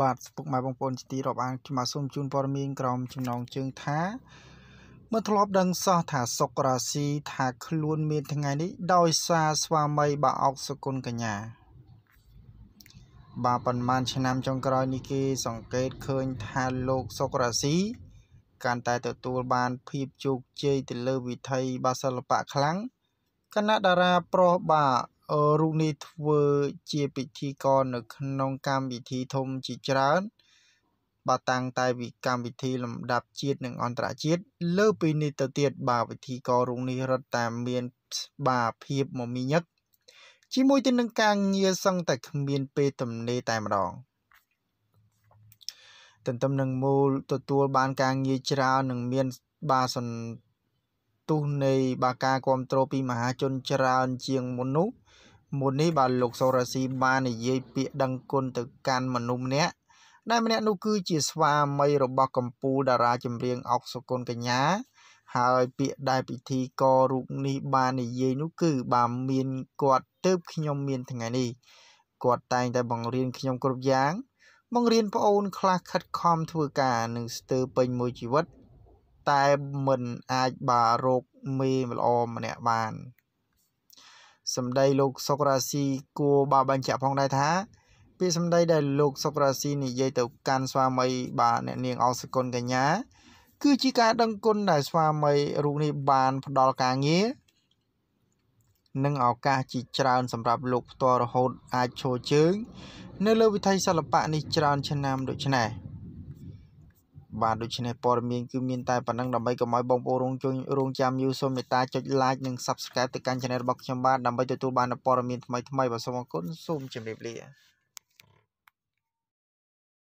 បាទពុកម៉ែបងប្អូនជាទីរាប់អានខ្ញុំបាទសូមជូនព័ត៌មានក្រមចំណងជើងថាមើលធ្លាប់ដឹងសោះថាសុករាស៊ីថាខ្លួនមានថ្ងៃនេះ ដោយសារស្វាមីបាអុកសុគន្ធកញ្ញា បាទប៉ុន្មានឆ្នាំចុងក្រោយនេះគេសង្កេតឃើញថាលោកសុករាស៊ីកាន់តែទទួលបានភាពជោគជ័យទៅលើវិថីបាសិល្បៈខ្លាំងគណៈតារាប្រុសបាទរូបនេះធ្វើជាពិធីករនៅ ក្នុងកម្មវិធីធំជាច្រើន បាទតាំងតែពីកម្មវិធីលំដាប់ជាតិនិងអន្តរជាតិលើពីនេះទៅទៀតបាទវិធីកររូបនេះរត់តាមមានបាទភាពមមាញឹកជាមួយទៅនឹងការងារសឹងតែគ្មានពេលទំនេរតែម្ដងទន្ទឹមនឹងមូល ទទួលបានការងារច្រើននិងមានបាទសន្ទុះនៃបាការគ្រប់គ្រងពីមហាជនច្រើនជាងមុននោះមុននេះបាទលោកសូរ៉ាស៊ីបាននិយាយពាក្យដឹងគុណទៅកាន់មនុស្សម្នាក់ដែលម្នាក់នោះគឺជាស្វាមីរបស់កម្ពុជាតារាចម្រៀងអុកសុគន្ធកញ្ញា ហើយពាក្យដែលពិធីកររូបនេះបាននិយាយនោះគឺបាទមានគាត់ទៅខ្ញុំមានថ្ងៃនេះគាត់តែងតែបង្រៀនខ្ញុំគ្រប់យ៉ាងបង្រៀនប្អូនខ្លះខិតខំធ្វើការនិងស្ទើរពេញមួយជីវិត តែមិនអាចបាទរោគមេល្អម្នាក់បានសម្ដីលោកសុករាស៊ីគួរបើបញ្ជាក់ផងដែរថាពាក្យសម្ដីដែលលោកសុករាស៊ីនិយាយទៅកាន់ស្វាមីបាទអ្នក នាងអសគុណកញ្ញាគឺជាការ ដឹងគុណដែលស្វាមីរូបនេះបាន ផ្ដល់ការងារនិងឱកាសជាច្រើន សម្រាប់លោកផ្ទាល់រហូតអាចឈរជើង នៅ លើវិថីសិល្បៈនេះច្រើន ឆ្នាំ ដូចនេះបាទដូច្នេះព័ត៌មានគឺមានតែប៉ុណ្ណឹងដើម្បីកុំឲ្យបងប្អូនរងជួយរងចាំយូរសូមមេត្តាចុច like និង subscribe ទៅកាន់ channel របស់ខ្ញុំបាទដើម្បីទទួលបានព័ត៌មានថ្មីៗបាទសូមអរគុណសូមជម្រាបលា